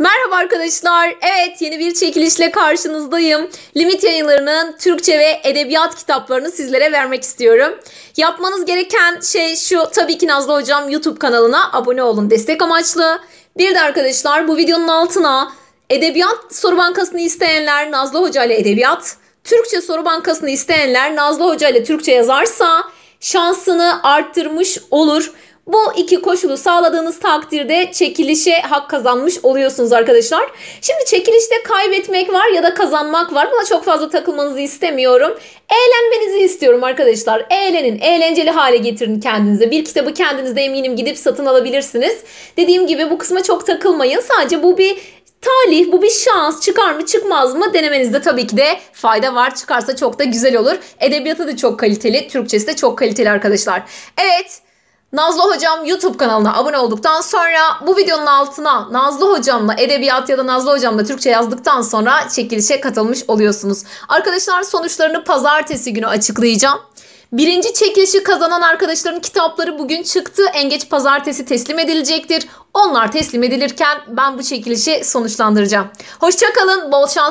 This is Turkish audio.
Merhaba arkadaşlar. Evet yeni bir çekilişle karşınızdayım. Limit yayınlarının Türkçe ve edebiyat kitaplarını sizlere vermek istiyorum. Yapmanız gereken şey şu tabii ki Nazlı Hocam YouTube kanalına abone olun destek amaçlı. Bir de arkadaşlar bu videonun altına edebiyat soru bankasını isteyenler Nazlı Hoca ile edebiyat, Türkçe soru bankasını isteyenler Nazlı Hoca ile Türkçe yazarsa şansını arttırmış olur. Bu iki koşulu sağladığınız takdirde çekilişe hak kazanmış oluyorsunuz arkadaşlar. Şimdi çekilişte kaybetmek var ya da kazanmak var. Buna çok fazla takılmanızı istemiyorum. Eğlenmenizi istiyorum arkadaşlar. Eğlenin. Eğlenceli hale getirin kendinize. Bir kitabı kendinizde eminim gidip satın alabilirsiniz. Dediğim gibi bu kısma çok takılmayın. Sadece bu bir talih bu bir şans çıkar mı çıkmaz mı denemenizde tabii ki de fayda var. Çıkarsa çok da güzel olur. Edebiyatı da çok kaliteli. Türkçesi de çok kaliteli arkadaşlar. Evet. Nazlı Hocam YouTube kanalına abone olduktan sonra bu videonun altına Nazlı Hocam'la edebiyat ya da Nazlı Hocam'la Türkçe yazdıktan sonra çekilişe katılmış oluyorsunuz. Arkadaşlar sonuçlarını pazartesi günü açıklayacağım. Birinci çekilişi kazanan arkadaşların kitapları bugün çıktı. En geç pazartesi teslim edilecektir. Onlar teslim edilirken ben bu çekilişi sonuçlandıracağım. Hoşçakalın, bol şans.